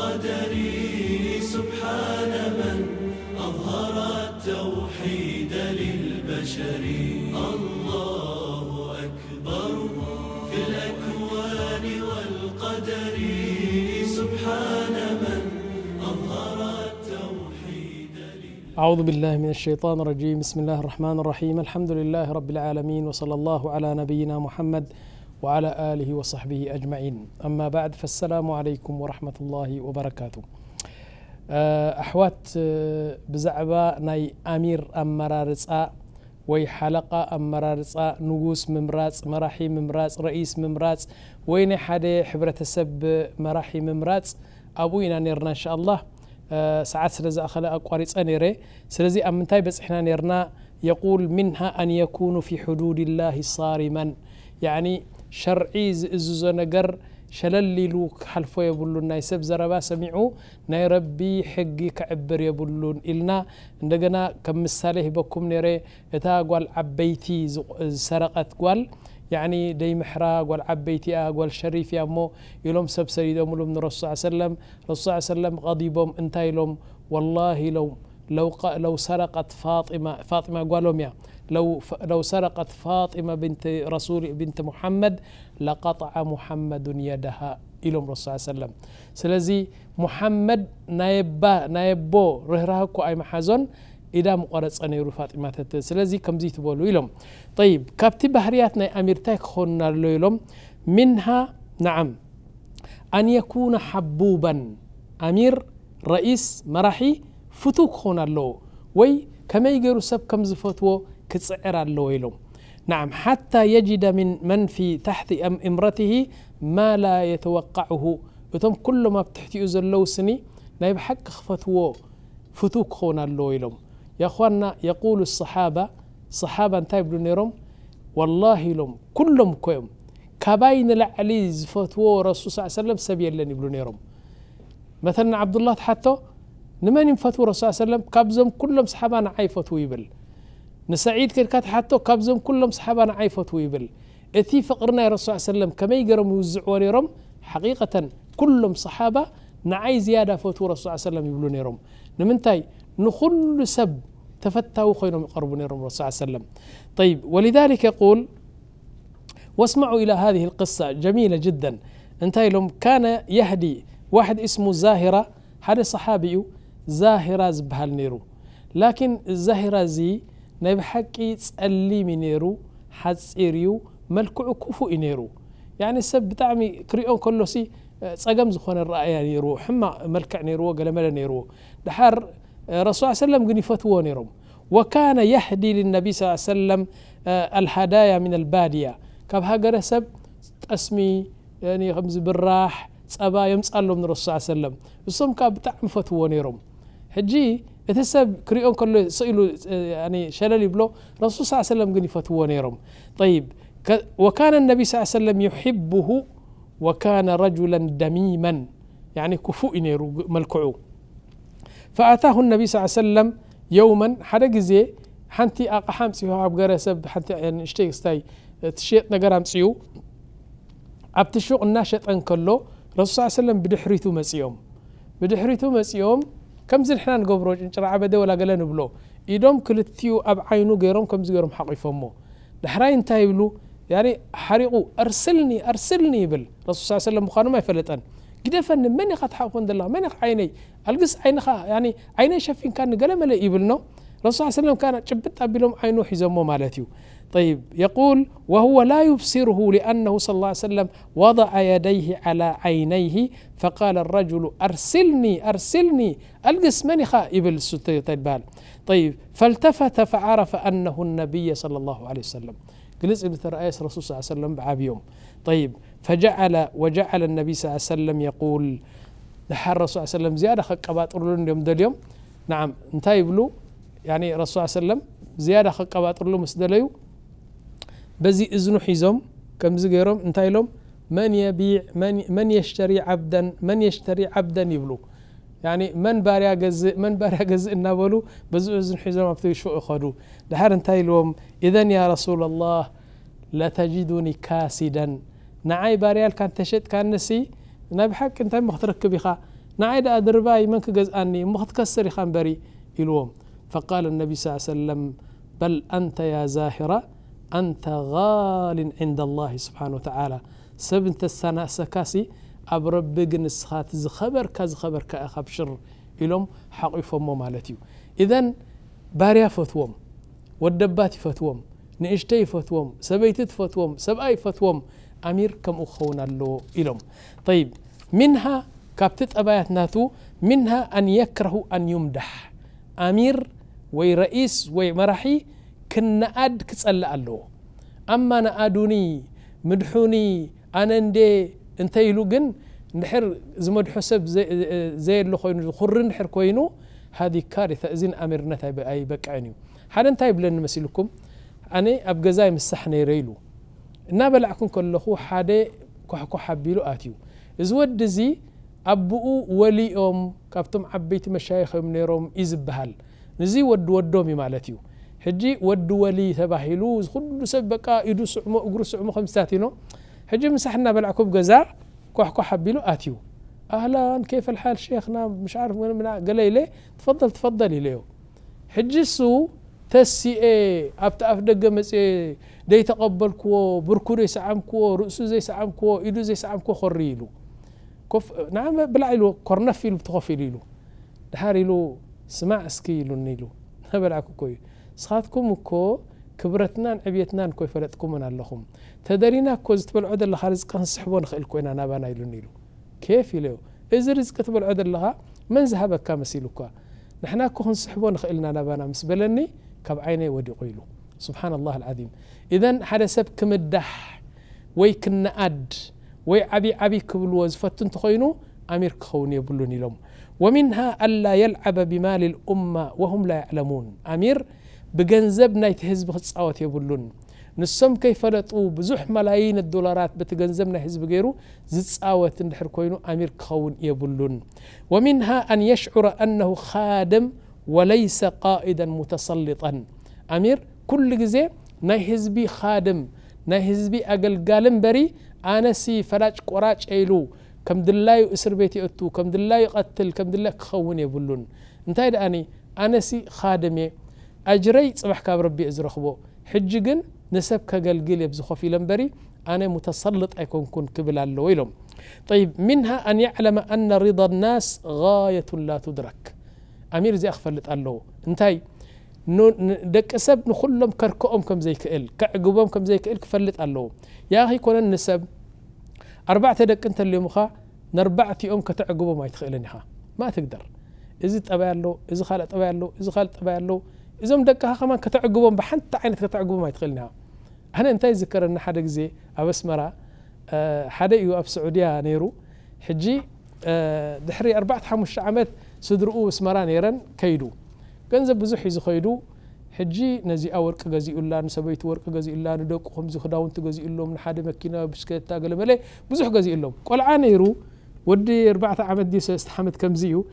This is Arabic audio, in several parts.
قدري سبحان من أظهر التوحيد للبشر الله أكبر في الأكوان والقدر سبحان من أظهر التوحيد للبشر أعوذ بالله من الشيطان الرجيم بسم الله الرحمن الرحيم الحمد لله رب العالمين وصلى الله على نبينا محمد وعلى آله وصحبه أجمعين أما بعد فالسلام عليكم ورحمة الله وبركاته آه، أحوات آه، بزعبا ناي أمير أمرارسا آه، وي حلقة أمرارسا نووس ممراس مراحي ممراس رئيس ممراس ويني حدا حبرة سب مراحي ممراس أبوينا نيرنا إن شاء الله ساعات سلزا أخلا أقواريس أنيري سلزي أمنتاي بس إحنا نيرنا يقول منها أن يكون في حدود الله صارما يعني شرعي ززنقر شللي لوك حلف يبلون ناي سب زربا سمعوا ناي ربي حقي كعبر يبلون إلنا عندنا كم مثاله بكم نري إتا قال عبيتي سرقت قال يعني دي محراق والعبيتي آق آه والشريف يا مو يلوم سب سيد أمو لهم الرسول صلى الله عليه وسلم الرسول صلى الله عليه وسلم غضبهم انتي لهم والله لو لو سرقت فاطمة فاطمة قالهم يا لو لو سرقت فاطمة بنت رسول بنت محمد لقطع محمد يدها إلى الرسول صلى الله عليه وسلم سلزي محمد نايبا نايبو رهرهكو أي محزن إذا مقرص أن يروي فاطمة سلزي كم زيت بولو إلهم طيب كابتي بحريات ناي أميرتك خونا لهم منها نعم أن يكون حبوبا أمير رئيس مرحي فتوك خونا له وي كما يقول سب كم زفوتو كسعر اللويلوم نعم حتى يجد من من في تحت أم إمرته ما لا يتوقعه يتم كل ما بتحتي بتحتيو زلوسني لا يبحق خفتو فتوك خونا اللويلوم يا أخوانا يقول الصحابة صحابة تايب لنيروم والله لهم كلهم كويم كباين العليز فتوى رسول صلى الله عليه وسلم سبي لن يبلون يروم مثلا عبد الله حتى نمان فتوى رسول صلى الله عليه وسلم كابزم كلهم صحابان عاي فتوى يبل نسعيد كركات حتى كابزم كلهم صحابا عيفة ويبل اثي فقرنا يا رسول الله صلى الله عليه وسلم كما يقرم يوزعوا ليرم حقيقة كلهم صحابة نعي زيادة فوتو رسول الله صلى الله عليه وسلم يبلون ريرم نمنتاي نخل سب تفتاو خينهم يقربون ريرم رسول الله صلى الله عليه وسلم طيب ولذلك يقول واسمعوا إلى هذه القصة جميلة جدا انتاي لهم كان يهدي واحد اسمه زاهرة هذا صحابي زاهرة زبهال نيرو لكن زاهرة زي ናይ ብሓቂ ጸሊም እዩ ነይሩ ሓጺር እዩ መልክዑ ክፉእ እዩ ነይሩ ያኒ ሰብ ብጣዕሚ ክሪኦ ከሎሲ ጸገም ዝኾነ ረኣያ ነይርዎ ሕማቕ መልክዕ ነይርዎ ገለመለ ነይርዎ ድሓር ረሱ ሰለም ግን ይፈትዎ ነይሮም ወካነ የህዲ ልነቢ ስ ሰለም አልሃዳያ ምን አልባድያ ካብ ሃገረሰብ ጠስሚ ከምዚ ብራሕ ፀባ የምፃሎም ንረሱ ሰለም እሶም ካብ ብጣዕሚ ፈትዎ ነይሮም ሕጂ يعني شلل يبلو رسول صلى الله عليه وسلم ስ ሰለም ግን طيب وكان النبي صلى الله عليه وسلم يحبه وكان رجلا دميما يعني كفوء نيرو ملكعو فأتاه النبي صلى الله عليه وسلم يوما حرق زي حنتي أقا حامسيو عب غير سب حنتي يعني اشتي ستاي تشيط نجر همسيو أبتشوق الناشط أنكلو رسول صلى الله عليه وسلم بدحريتو مسيوم بدحريتو مسيوم كم زين حنا نقول روج إن شاء الله عبده ولا قلنا بلو يدوم كل تيو أب عينو جيرم كم زين جيرم حقي فمو دحرين تايبلو يعني حريقو أرسلني أرسلني بل رسول الله صلى الله عليه وسلم مخان ما يفلت أن قد فن من يخط حق الله من عيني القص عين خا يعني عيني شافين كان قلنا ملا يبلنا رسول الله صلى الله عليه وسلم كان شبت أبلهم عينو حزمو مالتيو طيب يقول وهو لا يبصره لأنه صلى الله عليه وسلم وضع يديه على عينيه فقال الرجل أرسلني أرسلني ألقس من خائب البال طيب فالتفت فعرف أنه النبي صلى الله عليه وسلم قلز ابن رأيس رسول صلى الله عليه وسلم بعاب يوم طيب فجعل وجعل النبي صلى الله عليه وسلم يقول لحر الرسول صلى الله عليه وسلم زيادة خقباطرلون اليوم ده اليوم نعم انتهى بلو يعني الرسول صلى الله عليه وسلم زيادة خقباطرلو مسدليو በዚ እዝኑ ሒዞም ከምዚ من يبيع من من يشتري عبدا من يشتري عبدا يبلو يعني من باريا جز من باريا جز النبلو بزو إذن حزم ابتي شو اخدو دحر انتي لهم اذا يا رسول الله لا تجدني كاسدا نعاي باريا كان تشت كان نسي نبحك انت مخترق كبيخه نعيد ادرباي منك جز اني مختكسر كسر بري الوم فقال النبي صلى الله عليه وسلم بل انت يا زاهره أنت غال عند الله سبحانه وتعالى سبنت السنة سكاسي أبرب أبربق خات زخبر كاز خبر كأخب شر إلهم حق فمو مالتيو إذن باريا فتوم والدبات فتوم نيشتي فتوم سبيتت فتوم سبأي فتوم أمير كم أخونا اللو إلهم طيب منها كابتت أبايات ناتو منها أن يكره أن يمدح أمير ورئيس ومرحي مرحي كنأد كتسأل الله أما أدوني مدحوني أنا ندي انتي لوجن نحر زمد حسب زي زي اللي خوين خر نحر كوينو هذه كارثة زين أمر نتاي بأي بك عنيو حالا نتاي بلن مسيلكم أنا أبقى زاي مسحني ريلو نابل عكون كل خو حدا كح كح آتيو زود ودزي أبوه ولي أم كابتم عبيت مشايخهم نيروم إذ بهل نزي ود ودومي مالتيو حجي والدولي تباهيلوز كل سبقا يدو سعمو اقرو سعمو خمساتينو هجي مسحنا بالعكوب قزا كوح كوح حبيلو اتيو اهلا كيف الحال شيخنا مش عارف وين من قال لي تفضل تفضلي اليو هجي سو تسي اي ابت اف دقه مسي دي تقبل كو بركوري سعم كو رؤسو زي سعم كو ايدو زي سعم كو خريلو كوف نعم بلعيلو كورنفيلو بتخفيلو دهاريلو سماع سكيلو نيلو هبلعكو كويو ንስኻትኩም እኮ ክብረትናን ዕብየትናን ኮ ይፈለጥኩምን ኣለኹም ተደሪና እኮ ዝትበልዖ ዘለኻ ርዝቂ ክንስሕቦ ንኽእል ኮይና ናባና ኢሉኒ ኢሉ ኬፍ ኢለዮ እዚ ርዝቂ ትበልዖ ዘለኻ መን ዝሃበካ መሲሉካ ንሕና ኮ ክንስሕቦ ንኽእልና ናባና ምስ በለኒ ካብ ዓይነይ ወዲቑ ኢሉ ስብሓን ላه ልዓዚም እዘን ሓደ ሰብ ክምዳሕ ወይ ክነኣድ ወይ ዓብይ ዓብይ ክብልዎ ዝፈቱ እንተኮይኑ ኣሚር ክኸውን የብሉን ኢሎም ወሚንሃ ኣላ የልዓበ ብማል ልኡማ ወሁም ላ ያዕለሙን ኣሚር ብገንዘብ ናይቲ ህዝቢ ክፃወት የብሉን ንሶም ከይፈለጡ ብዙሕ መላይነት ዶላራት በቲ ገንዘብ ናይ ህዝቢ ገይሩ ዝፃወት እንድሕር ኮይኑ ኣሚር ክኸውን የብሉን ወሚንሃ ኣን የሽዑረ ኣነሁ ካደም ወለይሰ ቃኢዳ ሙተሰልጠን ኣሚር ኩሉ ግዜ ናይ ህዝቢ ካድም ናይ ህዝቢ ኣገልጋል እምበሪ ኣነሲ ፈላጭ ቆራጭ ኢሉ ከም ድላዩ እስር ቤት ይእቱ ከም ድላዩ ይቐትል ከም ድላይ ክኸውን የብሉን እንታይ ደኣኒ ኣነሲ ካድም እየ أجري ፅبح ካብ ረቢ ዝረኽቦ ሕጂ ግን ንሰብ ከገልግል የብ ዝኸፍ ኢለ እምበሪ ኣነ ሙተሰልጥ ኣይኮንኩን ክብል ኣለዎ ኢሎም طيب منها أن يعلم أن رضا الناس غاية لا تدرك أمير زي أخفلت ألو انتاي ደቂ ሰብ ንኩሎም ከርክኦም ከም ዘይክእል ክዕግቦም ከም ዘይክእል ክፈልጥ ኣለዎ ያ ከይኮነን ንሰብ ኣርባዕተ ደቂ እንተልዮምኻ ንኣርባዕቲኦም ከተዕግቦም ኣይትኽእልን ኢኻ ማ ትግደር እዚ ጠባይ ኣለዎ እዚ ካልእ ጠባይ ኣለዎ እዚ ካልእ ጠባይ ኣለዎ إذا دك ها خمان كتعجبهم بحن تعين كتعجبهم ما يدخلنها أنا انتي ذكر إن حدا زي أبس مرة أه حدا يو أب سعودية نيرو حجي أه دحري أربعة حمش عمد صدرؤه أبس مرة نيران كيدو كنز بزح يزخيدو حجي نزي أول كجزي إلا نسبيت ورك جزي إلا ندوك خمس خداون تجزي إلا من حدا مكينة بسكت تاجل ملة بزح جزي إلا كل عانيرو ودي أربعة عمد دي استحمد كم زيو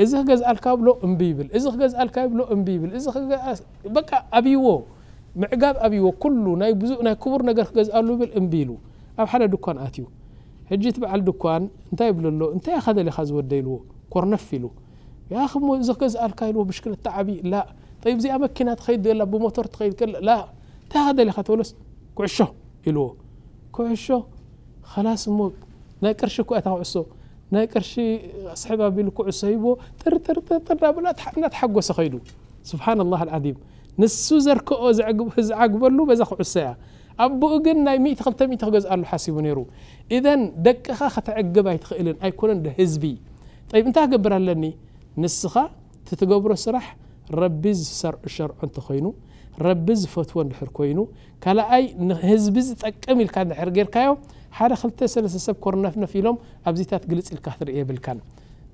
إذا خجز الكاب لو أمبيبل إذا خجز الكاب أمبيبل إذا خجز بقى أبيو معجب أبيو كله ناي بزو ناي كبر نجر خجز ألو بل أمبيلو أب حدا دكان أتيو هجيت بعد الدكان أنت يبل له أنت أخذ اللي خذ وديلو كورنفلو يا أخي مو إذا خجز الكاب بشكل تعبي لا طيب زي أماكن تخيد ولا بموتور تخيد كل لا تاخذ اللي خذ ولس كعشه إلو كعشه خلاص مو ناي كرشكو أتاو ናይ ቅርሺ ኣስሕብ ኣቢሉ ኩዕሶ ሂቦ ጥርጥርጥርጥር ናብላ እናተሓጎሰ ኸይዱ ስብሓን ላህ ልዓዚም ንሱ ዘርክኦ ዝዓግበሉ በዛ ኩዕሶ እያ ኣቦኡ ግን ናይ 1200 ክገዝኣሉ ሓሲቡ ነይሩ ኢዘን ደቅኻ ከተዕግብ ኣይትኽእልን ኣይኮነን ህዝቢ ጠይብ እንታይ ክገብር ኣለኒ ንስኻ ትትገብሮ ስራሕ ረቢ ዝሰርዑ ሸርዑ እንተኮይኑ ረቢ ዝፈትዎ እንድሕር ኮይኑ ካልኣይ ንህዝቢ ዝጠቅም ኢልካ እንድሕር ጌርካዮ ሓደ ክልተ ሰለስተ ሰብ ኮርነፍነፍ ኢሎም ኣብዚታት ግልፅ ኢልካ ክትርእ የብልካን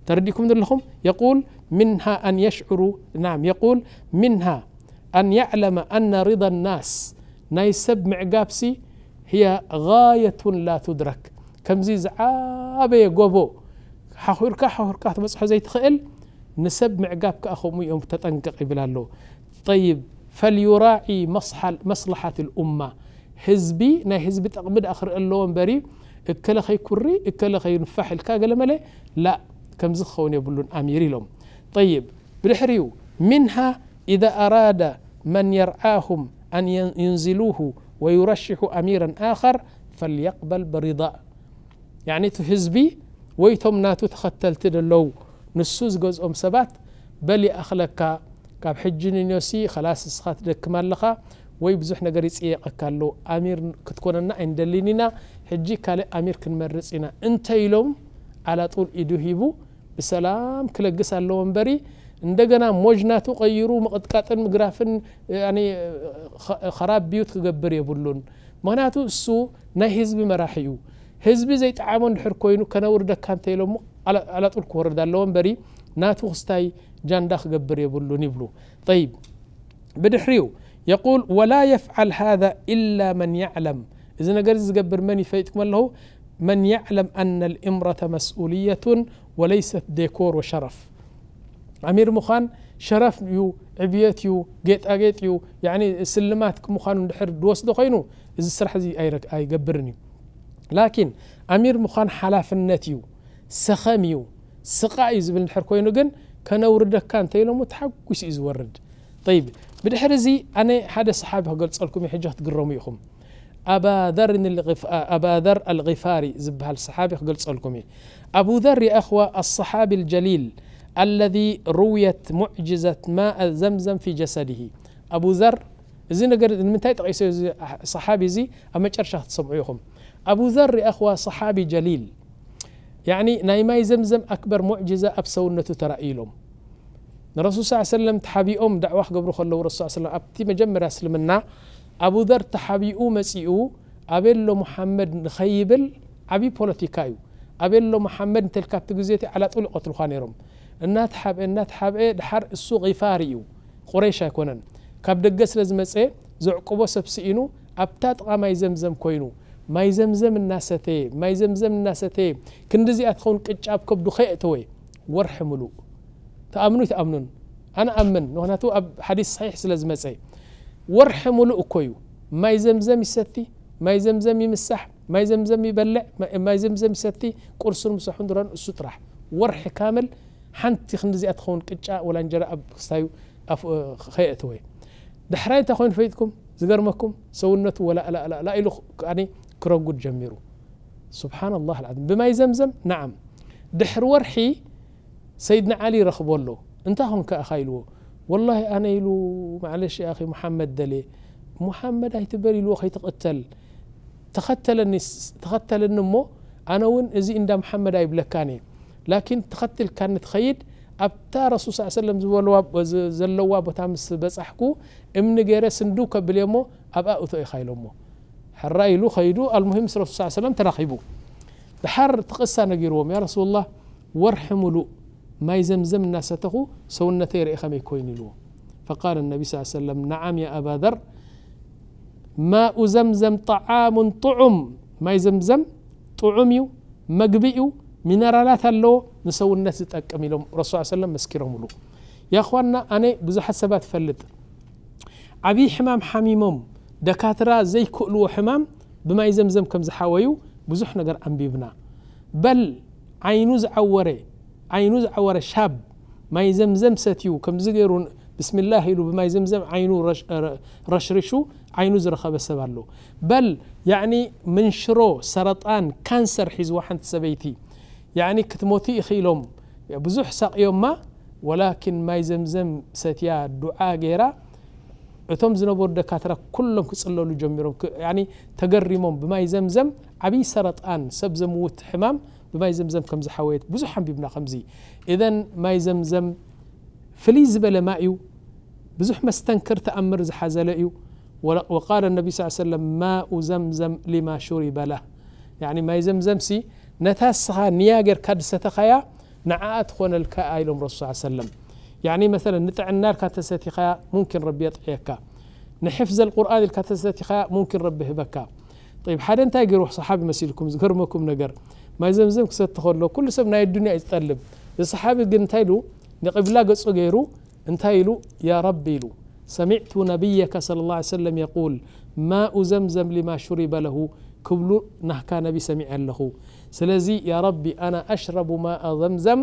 ተረዲኩም ዘለኹም የቁል ምንሃ ኣን የሽዕሩ ናም የቁል ምንሃ ኣን ያዕለመ ኣና ሪض ናስ ናይ ሰብ ምዕጋብሲ هي غاية لا تدرك ከምዚ ዝዓበየ ጎቦ ሓኹርካ ሓኹርካ ክትበፅሖ ዘይትኽእል ንሰብ ምዕጋብ ከዓ ከምኡ እዮም ተጠንቀቕ ይብል ኣለዎ طይብ ፈልዩራዒ መስሓት ልኡማ حزبي ناي حزبي تقمد آخر اللون بري إكلا خي كوري إكلا خي ينفح الكاقل مالي لا كم زخون يبلون أميري لهم طيب برحريو منها إذا أراد من يرعاهم أن ينزلوه ويرشح أميرا آخر فليقبل برضا يعني تهزبي ويتم ناتو تختل تدلو نسوز جزء أم سبات بلي أخلك كاب حجن نيوسي خلاص سخات دك مالخا وي بزح نغري سي قكالو امير كتكوننا اندلينينا حجي كالي امير كنمرسينا انت يلوم على طول ايدو هيبو بسلام كلغس الله امبري اندغنا موجناتو قيرو مقطقاتن مغرافن يعني خراب بيوت كغبر يبولون مناتو سو نا حزب مراحيو حزب زي تعامون حر كوينو كنور دكانت يلوم على على طول كورد الله امبري ناتو خستاي جاندا خغبر يبولون يبلو طيب بدحريو يقول ولا يفعل هذا إلا من يعلم إذا نجرز قبر من يفيتكم له من يعلم أن الإمرة مسؤولية وليست ديكور وشرف أمير مخان شرف يو عبيات يو جيت أجيت يو يعني سلماتك مخان ونحر دوس دوخينو إذا سرح زي أي أي قبرني لكن أمير مخان حلاف النتيو سخاميو سقايز زبل نحر كوينو جن كان وردك كان تيلو متحق وش إذا ورد طيب بدحر زي أنا حدا صحابي هقول سألكم يحجة تقرومي يخم أبا ذر الغف أبا ذر الغفاري زبها الصحابي هقول سألكم أبو ذر يا أخوة الصحابي الجليل الذي رويت معجزة ماء زمزم في جسده أبو ذر زين قر من تايت عيسى صحابي زي أما شرشة تسمعيهم أبو ذر يا أخوة صحابي جليل يعني نايماي زمزم أكبر معجزة أبسونة ترأيلهم ንረሱል ስ ሰለም ተሓቢኦም ዳዕዋ ክገብሩ ከለዉ ረሱ ሰለም ኣብቲ መጀመርያ እስልምና ኣቡዘር ተሓቢኡ መፂኡ ኣቤሎ ሙሓመድ ንኸይብል ዓብዪ ፖለቲካ እዩ ኣቤሎ ሙሓመድ እንተልካ ኣብቲ ግዜ እቲ ዓላጡል ይቐትልካ ነይሮም እናተሓብአ እናተሓብአ ድሓር እሱ ፋር እዩ ቁረይሽ ኣይኮነን ካብ ደገ ስለ ዝመፀ ዘዕቅቦ ሰብሲኢኑ ኣብታ ጥቓ ማይ ዘምዘም ኮይኑ ማይ ዘምዘም እናሰተየ ማይ ዘምዘም እናሰተየ ክንዲዚኣ ትኸውን ቅጫ ኣብ ከብዱ ከየእተወየ ወርሒ ሙሉእ تأمنوا تأمنون أنا أمن وهنا تو أب حديث صحيح سلزمة سي ورحم كويو ما يزمزم يستي ما يزمزم يمسح ما يزمزم يبلع ما يزمزم يستي قرص المسحون دران السطرح ورح كامل حنتي خنزي أتخون كتشا ولا نجرى أب سايو أف خيئتوي دحرية تخون فيتكم زقرمكم سونت ولا لا لا لا إلو يعني كروجود جميرو سبحان الله العظيم بما يزمزم نعم دحر ورحي سيدنا علي رخب له انت هون كأخايلو والله أنا يلو معلش يا أخي محمد دلي محمد هاي تبري لو أخي تقتل تقتل تقتل النمو أنا وين إزي إن دا محمد هاي بلكاني لكن تقتل كان تخيد أبتا رسول صلى الله عليه وسلم زلوا بتامس بس أحكو إمن جرى صندوق بليمو أبقى أثو إخايلو حرأي لو خيدو المهم رسول صلى الله عليه وسلم تراقبو بحر تقصى نجيروم يا رسول الله وارحموا له ما يزمزم الناساته سونا ثير إخمي كوين لو فقال النبي صلى الله عليه وسلم نعم يا أبا ذر ما أزمزم طعام طعم ما يزمزم طعم يو مقبئ منرالات اللو نسو الناس تأكمي لهم رسول الله صلى الله عليه وسلم مسكرهم له يا أخوانا أنا بزح السبات فلت عبي حمام حميمهم دكاترة زي كؤلو حمام بما يزمزم كم زحاويو بزح نقر أنبيبنا بل عينوز عوري عينو زعور شاب ما يزمزم ستيو كم زغيرون بسم الله يلو بما يزمزم عينو رش رشرشو عينو زرخه بسبالو بل يعني منشرو سرطان كانسر حيز واحد سبيتي يعني كتموتي خيلوم بزح ساق يوم ما ولكن ما يزمزم ستيا دعاء غيره እቶም ዝነበሩ ደካትራ ኩሎም ክፅለሉ ጀሚሮም ተገሪሞም ብማይ ዘምዘም ዓብይ ሰረጣን ሰብ ዘምውት ሕማም بما يزمزم كم زحويت بزح ኣንቢብና خمزي اذا ማይ ዘምዘም فلي ዝበለ ማ بزح ما استنكر تامر ዝሓዘለ وقال النبي صلى الله عليه وسلم ماء زمزم لما شرب له يعني ماي زمزم سي نتاسها نياجر كاد ستخيا نعات خون الكا ايلوم رسول صلى الله عليه وسلم يعني مثلا نتعنا الكا تستخيا ممكن ربي يطعيك نحفظ القرآن الكا ممكن ربي هبكا طيب حد انت يروح صحابي مسيلكم زكرمكم نجر ማይ ዘምዘም ክሰቲ ከሎ ኩሉ ሰብ ናይ ዱንያ ይፀልም ዝሰሓቢ ግን እንታይ ኢሉ ንቅብላ ገፁ ገይሩ እንታይ ኢሉ ያ ረቢ ኢሉ ሰሚዕቱ ነቢየከ ስለ ላ ሰለም የቁል ማኡ ዘምዘም ሊማ ሹሪበ ለሁ ክብሉ ናህካ ነቢ ሰሚዕ ኣለኹ ስለዚ ያ ረቢ ኣነ ኣሽረቡ ማኣ ዘምዘም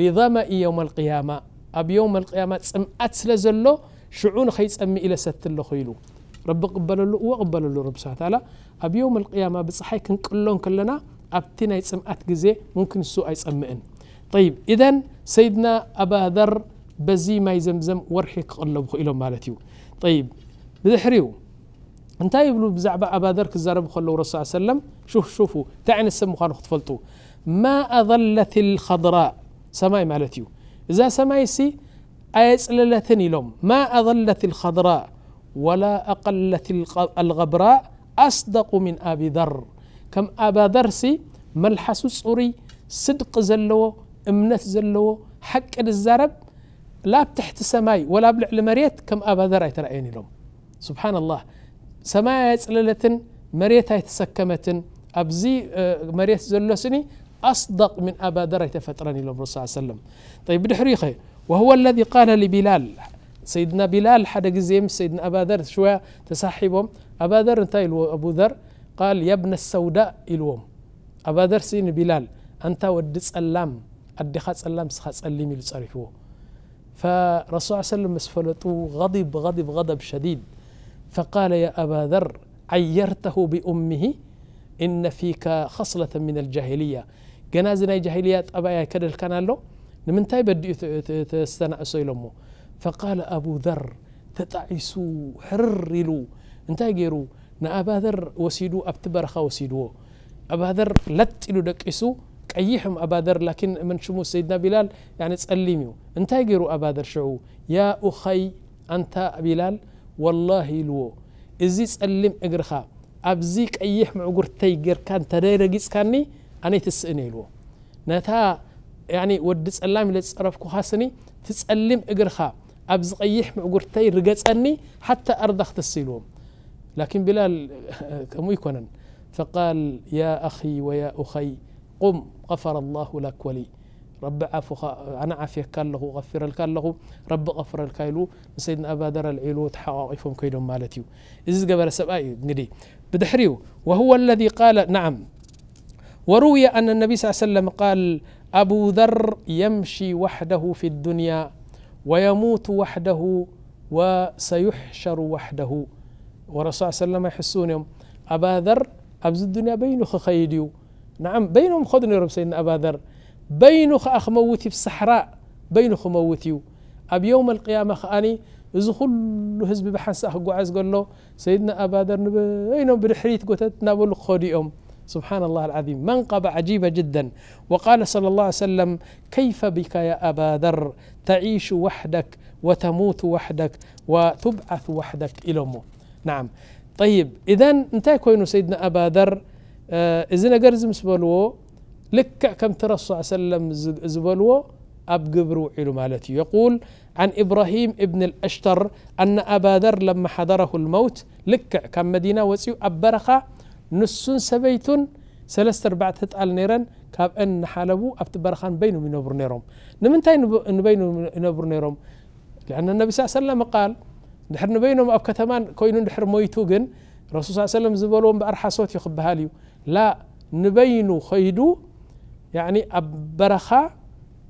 ሊظመኢ የውም ልቅያማ ኣብ የውም ልቅያማ ፅምኣት ስለ ዘሎ ሽዑ ንኸይፀሚ ኢለ ሰቲ ኣለኹ ኢሉ ረቢ ቅበለሉ እዎ ቅበለሉ ረቢ ስብሓ ተላ ኣብ የውም ልቅያማ ብፀሓይ ክንቅሎን ከለና ኣብቲ ናይ ፅምኣት ممكن ሙምክን እሱ طيب اذا سيدنا أبا ذر بزي ماي زمزم ورحي كقلب خيلهم مالتيو طيب بذحريو انت يبلو بزعبة أبا ذر كزارب خلو رسول الله سلم شوف شوفوا تعين السم خان خطفلتو ما أظلت الخضراء سماي مالتيو إذا سماي سي أيسللتن لهم ما أظلت الخضراء ولا أقلت الغبراء أصدق من أبي ذر كم أبا درسي ملحس صوري صدق زلو امنت زلو حق الزرب لا بتحت سماي ولا بلع لمريت كم أبا در ترأيني لهم سبحان الله سماي يصللة مريت هاي أبزي مريت زلو سني أصدق من أبا در تفترني لهم رسول الله صلى الله عليه وسلم طيب دحريخي وهو الذي قال لبلال سيدنا بلال حدق زيم سيدنا أبا در شوية تصاحبهم أبا در أنت أبو ذر قال يا ابن السوداء إلوم أبا درسين بلال أنت ወዲ ጸላም ኣዲኻ ጸላም ስኻ ጸሊም ኢሉ ጸሪፍዎ فرسول صلى الله عليه وسلم مسفلته غضب غضب غضب شديد فقال يا أبا ذر عيرته بأمه إن فيك خصلة من الجاهلية جنازنا ناي أبا يا كدل كان له نمنتاي بدي تستنأسو يلمو فقال أبو ذر تتعسو حرروا انتاي جيرو نأبادر وسيدو أبتبرخا وسيدو أبادر لت إلو دكسو كأيهم أبادر لكن من شمو سيدنا بلال يعني تسألي أنت يقيرو أبادر شعو يا أخي أنت بلال والله لو إزي تسألم إقرخا أبزيك أيه معقر تيجر كان تري رجس كاني أنا تسألني لو نتا يعني ود تسألم لا تسألفكو حسني تسألم إقرخا أبزيك أيه معقر تي رجس أني حتى أرضخ تسيلوم لكن بلال كم فقال يا أخي ويا أخي قم غفر الله لك ولي رب عفو أنا عافية كان له غفر لك له رب غفر الكايلو سيدنا أبا در العيلو تحققفهم كيدهم مالتيو إذ قبل سبأي ندي بدحريو وهو الذي قال نعم وروي أن النبي صلى الله عليه وسلم قال أبو ذر يمشي وحده في الدنيا ويموت وحده وسيحشر وحده ورسول صلى الله عليه وسلم يحسونهم أبا ذر أبز الدنيا بينو خيديو نعم بينهم خدني رب سيدنا أبا ذر بينو أخ موتي في الصحراء بينو موتيو أب يوم القيامة خأني እዚ ኩሉ ህዝቢ ብሓንሳ له سيدنا ابا ذر بينهم ብድሕሪት ጎተት እናበሉ ክኸዱ እዮም سبحان الله العظيم منقبة عجيبة جدا وقال صلى الله عليه وسلم كيف بك يا أبا ذر تعيش وحدك وتموت وحدك وتبعث وحدك إلى موت نعم طيب إذا أنت كوينو سيدنا أبا ذر እዚ ነገር እዚ لك كم ترى صلى الله عليه وسلم زبلو أب قبر ማለት مالتي يقول عن إبراهيم ابن الأشتر أن أبا ذر لما حضره الموت لك كم مدينة وسيو أبرخ نس سبيت سلست أربعة تتقال نيرن كاب أن حالبو أبت برخان بينو من نبر نيروم نمنتاي نبينو نبر نيروم لأن النبي صلى الله عليه وسلم قال نحن نبينهم أو كتمان كوينو نحر مويتوغن رسول صلى الله عليه وسلم زبولون بأرحى صوت يخبها ليو لا نبينو خيدو يعني أبرخا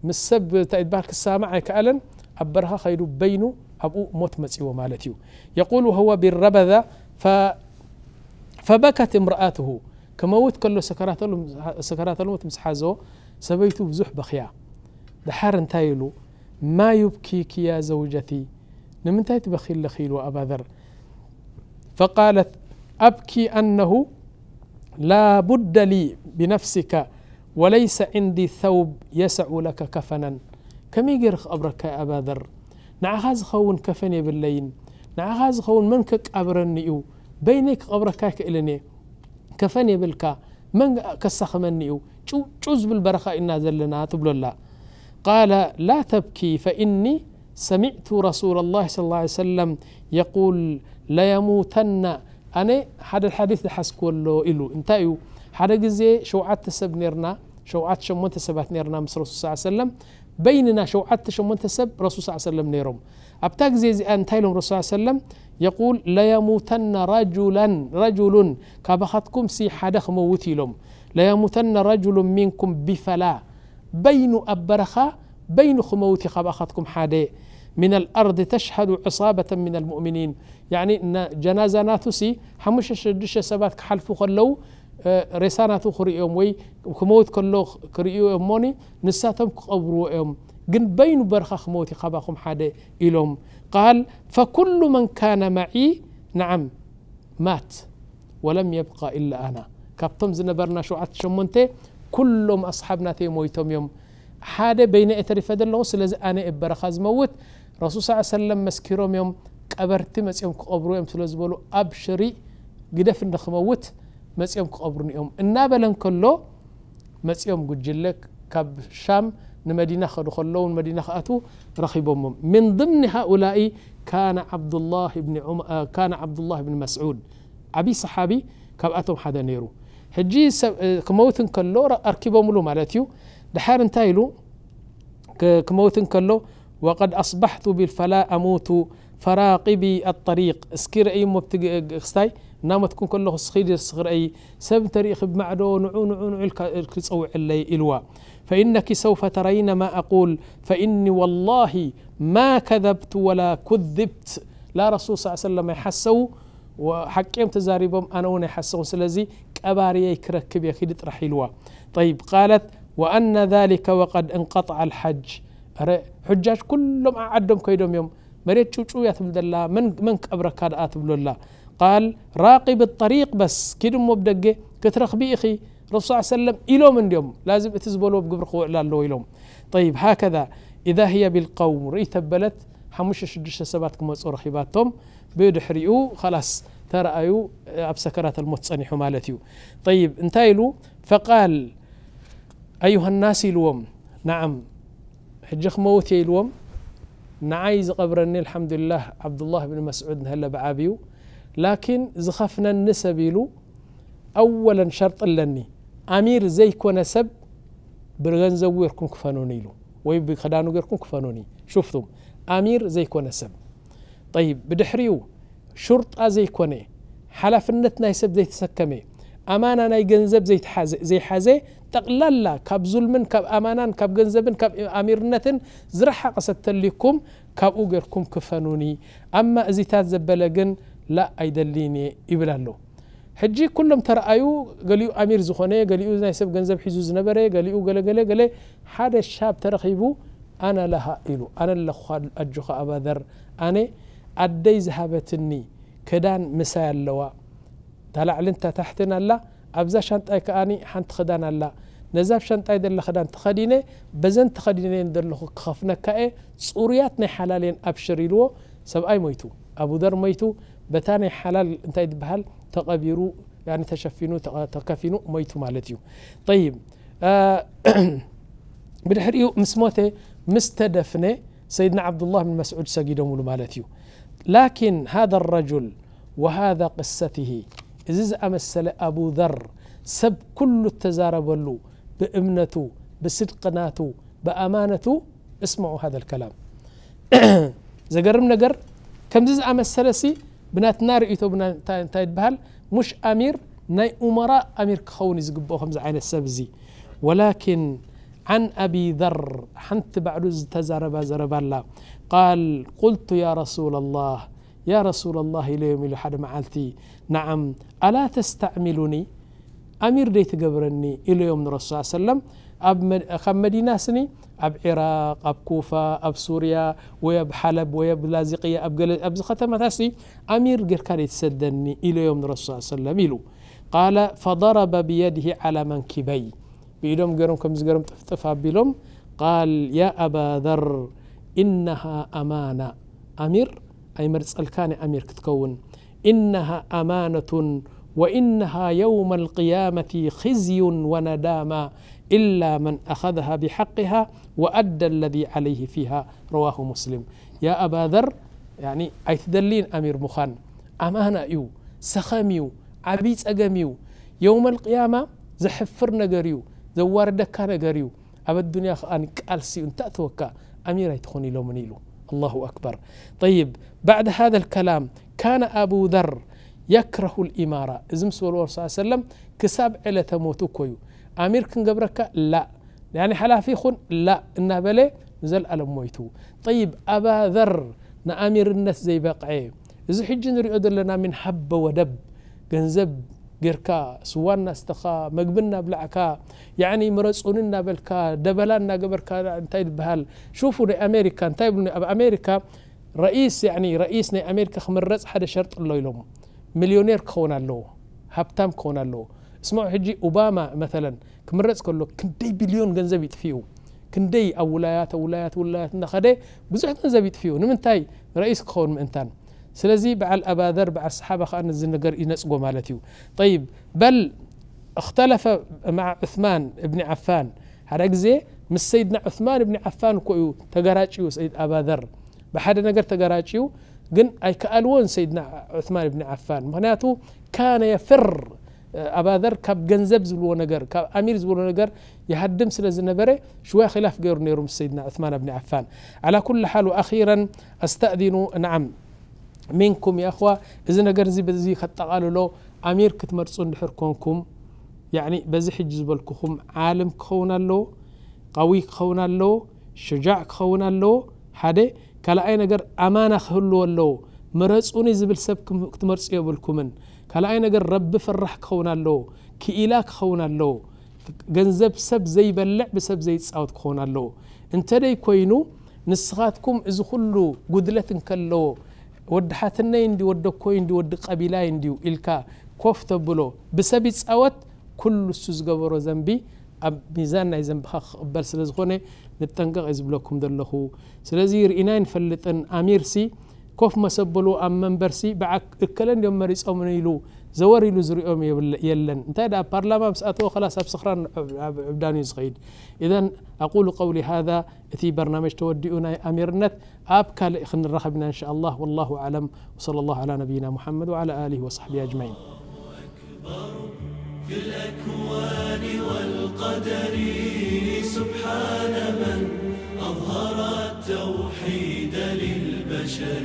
مسب تأدبال السامع كألن أبرخا خيدو بينو أبو موت مسيو مالتيو يقول هو بالربذة ف فبكت امرأته كموت كله سكرات له سكرات له مسحازو سبيتو بزح بخيا دحار انتايلو ما يبكيك يا زوجتي نمن تايت بخيل لخيل وأبا ذر فقالت أبكي أنه لا بد لي بنفسك وليس عندي ثوب يسع لك كفنا كم يقير أبرك أبا ذر نعخاز خون كفني بالليل نعخاز خون منك أبر النئو بينك أبرك إلني كفني بالكا من كسخ منيو شو شوز بالبرخاء إنا زلنا تبلو الله قال لا تبكي فإني سمعت رسول الله صلى الله عليه وسلم يقول لا يموتن أنا هذا الحديث حسكو له إلو انتايو هذا جزي شوعات تسب نيرنا شوعات شمونت سبات نيرنا مس رسول صلى الله عليه وسلم بيننا شوعات شمونت سب رسول صلى الله عليه وسلم نيرم أبتاك زي زي أنتايلهم رسول صلى الله عليه وسلم يقول لا يموتن رجلا رجل كبختكم سي حدا خموتي لهم يموتن رجل منكم بفلا بين أبرخا بينكم وثقاب أخذكم حادي من الأرض تشهد عصابة من المؤمنين يعني إن جنازة ناتوسي حمش الشدش سبات كحلف خلو آه، رسانة يوم وي وخموت كلو خريئهم موني نساتهم يوم قن بين برخ خموت خباكم حادي إلوم قال فكل من كان معي نعم مات ولم يبقى إلا أنا كابتم زنبرنا شعات شمونتي كلهم أصحابنا تيموا يتوم يوم حاد بين اثري فدل لو سلاز انا ابرخا زموت رسول صلى الله عليه وسلم مسكيروم يوم قبرتي مسيوم قبرو يوم سلاز بولو ابشري قدف نخموت مسيوم قبرو يوم انا بلن كلو مسيوم قجلك كاب شام نمدينة خدو خلون مدينة خاتو رخيبهم من ضمن هؤلاء كان عبد الله بن عم... كان عبد الله بن مسعود أبي صحابي كاب أتوم حدا نيرو هجي سب... كموت كلو له مالاتيو دحار تايلو كموتن كلو وقد أصبحت بالفلا أموت فراقبي الطريق سكير أي مبتقي نام تكون كله صخير صغير أي سب تاريخ بمعدو نعو نعو نعو الكتصوع اللي إلوا فإنك سوف ترين ما أقول فإني والله ما كذبت ولا كذبت لا رسول صلى الله عليه وسلم يحسو وحق يوم تزاربهم أنا وني حسو سلزي كأباري يكركب يا خيدت رحيلوا طيب قالت وأن ذلك وقد انقطع الحج حجاج كلهم عدهم كيدهم يوم مريت شو شو يثبت الله من من كبرك هذا أثبت الله قال راقب الطريق بس كده مو بدقه كترخ رسول الله صلى الله عليه وسلم إلو من يوم لازم تزبلوا بقبر خوع لالو يلوم طيب هكذا إذا هي بالقوم رئي ثبلت حمش شدش سبات كم وصور خباتهم بيد حريقو خلاص ترى ايو آه، سكرات الموت صنيحو مالتيو طيب انتايلو فقال أيها الناس إلوم نعم حجخ موت إلوم نعاي زقبرني الحمد لله عبد الله بن مسعود نهلا بعابيو لكن زخفنا النسب له أولا شرط لني أمير زي كون سب برغنزو ويركم كفانوني إلو كفانوني ብክዳኑ أمير زي كون سب طيب بدحريو ጠይብ ብድሕሪኡ كوني حلف النت ናይ زي تسكمي ኣማና ናይ ገንዘብ ዘይሓዘ ጠቕላላ ካብ ዙልምን ካብ ኣማናን ካብ ገንዘብን ካብ ኣሚርነትን ዝረሓቐ ሰብ ተልይኩም ካብኡ ጌርኩም ክፈኑኒ ኣማ እዚታት ዘበለ ግን ላ ኣይደሊን እየ ይብል ኣሎ ሕጂ ኩሎም ተረኣዩ ገሊኡ ኣሚር ዝኾነ ገሊኡ ናይ ሰብ ገንዘብ ሒዙ ዝነበረ ገሊኡ ገለገለ ገለ ሓደ ሻብ ተረኺቡ ኣነ ለሃ ኢሉ ኣነ ለኻ ኣጆኻ ኣባደር ኣነ ኣደይ ዝሃበትኒ ክዳን ምሳይ ኣለዋ تلعلنت تحتنا لا أبزا شنطاي كأني حنت خدنا لا نزاف شنطاي دل خدان تخدينه بزن تخدينين دل خفنا كأي صوريات نحلالين أبشريلو سب أي ميتو أبو در ميتو بتاني حلال انت بهل تقبيرو يعني تشفينو تكفينو ميتو مالتيو طيب آه، بالحريو مسموته مستدفنه سيدنا عبد الله بن مسعود سجد مالتيو لكن هذا الرجل وهذا قصته እዚ ዝኣመሰለ ኣቡ ዘር ሰብ ኩሉ እተዛረበሉ ብእምነቱ ብስድቅናቱ ብኣማነቱ እስምዑ ሃذ ልከላም ዘገርም ነገር ከምዚ ዝኣመሰለ ሲ ብናትና ርእቶ እንታይ ትበሃል ሙሽ ኣሚር ናይ ኡመራ ኣሚር ክኸውን እዩ ዝግብኦ ከምዚ ዓይነት ሰብ እዚ ወላኪን عن أبي ذر حنت بعد تزارب زربالا قال قلت يا رسول الله يا رسول الله ليوم لحد معلتي نعم ألا تستعملني أمير ديت قبرني إلى يوم الرسول صلى الله عليه وسلم أب خم مدينة سني أب عراق أب كوفة أب سوريا ويب حلب ويب لازقية أب قل أب ختمة تاسي أمير قر كان يتسدني إلى يوم الرسول صلى الله عليه وسلم قال فضرب بيده على منكبي بيدوم جرم كم زقرم تفتفى بلهم قال يا أبا ذر إنها أمانة أمير أي مرس الكان أمير كتكون إنها أمانة وإنها يوم القيامة خزي وندامة إلا من أخذها بحقها وأدى الذي عليه فيها رواه مسلم يا أبا ذر يعني أيتدلين أمير مخان أمانة يو سخميو عبيت أقميو يوم القيامة زحفر نقريو زواردك نقريو أبا الدنيا أن كالسي أنت أتوكا أمير يتخوني لو منيلو الله أكبر طيب بعد هذا الكلام كان أبو ذر يكره الإمارة إذن سوى الله صلى الله عليه وسلم كساب على تموتو كويو أمير كن قبرك لا يعني حلا خن لا إن بلي نزل ألم ميتو طيب أبا ذر نأمير الناس زي بقعي إذا حج نريد لنا من حب ودب جنزب جركا سوانا استخا مقبلنا بلعكا يعني مرصوننا بالكا دبلانا قبركا انتايد بهال شوفوا لامريكا انتايد ابو امريكا, أمريكا رئيس يعني رئيس امريكا ኣሜሪካ ክምረፅ حدا شرط ኣሎ ኢሎም ሚሊዮኔር ክኸውን ኣለዎ ሃብታም ክኸውን اسمعوا حجي اوباما مثلا كمرز كله كندي بليون جنزب يطفيو كندي او ولايات او ولايات ولايات نخده بزح جنزب نمنتاي رئيس كون انتان سلازي بعل ابا ذر بعل الصحابه خان الزنقر ينصقوا مالتيو طيب بل اختلف مع عثمان بن عفان هرجزي مش مس سيدنا عثمان بن عفان كويو تقراچيو سيد ابا ذر بحد نجر تجاراتيو جن أي كألون سيدنا عثمان بن عفان مهناتو كان يفر آه، أبادر كاب جنزب زلو نجر كاب أمير زلو نجر يهدم سلز النبرة شوية خلاف غير نيروم سيدنا عثمان بن عفان على كل حال أخيرا أستأذن نعم منكم يا أخوة إذا نجر زي بزي خد له أمير كتمرسون حركونكم يعني بزي حج زبلكم عالم كخون له قوي كخون له شجاع كخون له هذا ካልኣይ ነገር ኣማና ክህልዎ ኣለዎ ምረፁኒ ዝብል ሰብ ክትመርፁ የብልኩምን ካልኣይ ነገር ረቢ ፍራሕ ክኸውን ኣለዎ ክኢላ ክኸውን ኣለዎ ገንዘብ ሰብ ዘይበልዕ ብሰብ ዘይፃወት ክኸውን ኣለዎ እንተደይ ኮይኑ ንስኻትኩም እዚ ኩሉ ጉድለት እንከለዎ ወዲ ሓትነይ እንዲ ወዲ ኮይ እንዲ ወዲ ቀቢላይ እንድዩ ኢልካ ኮፍ ተብሎ ብሰብ ይፃወት ኩሉ እሱ ዝገበሮ ዘንቢ اب ميزان ايزن بخ قبل سلاز غوني نتنقق از بلوكم دلهو سلازي رئينا فلتن امير سي كوف ما سبلو ام منبر سي بعك اكلن يوم مريس او منيلو زوري لو زري او يلن انت دا بارلاما بساتو خلاص اب سخران عبداني زغيد اذن اقول قولي هذا اثي برنامج تودئنا اميرنت اب كال اخن الرحبنا ان شاء الله والله اعلم وصلى الله على نبينا محمد وعلى اله وصحبه اجمعين الله أكبر بالأكوان والقدر سبحان من أظهر التوحيد للبشر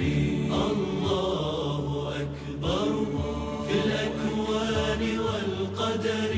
الله أكبر في الأكوان والقدر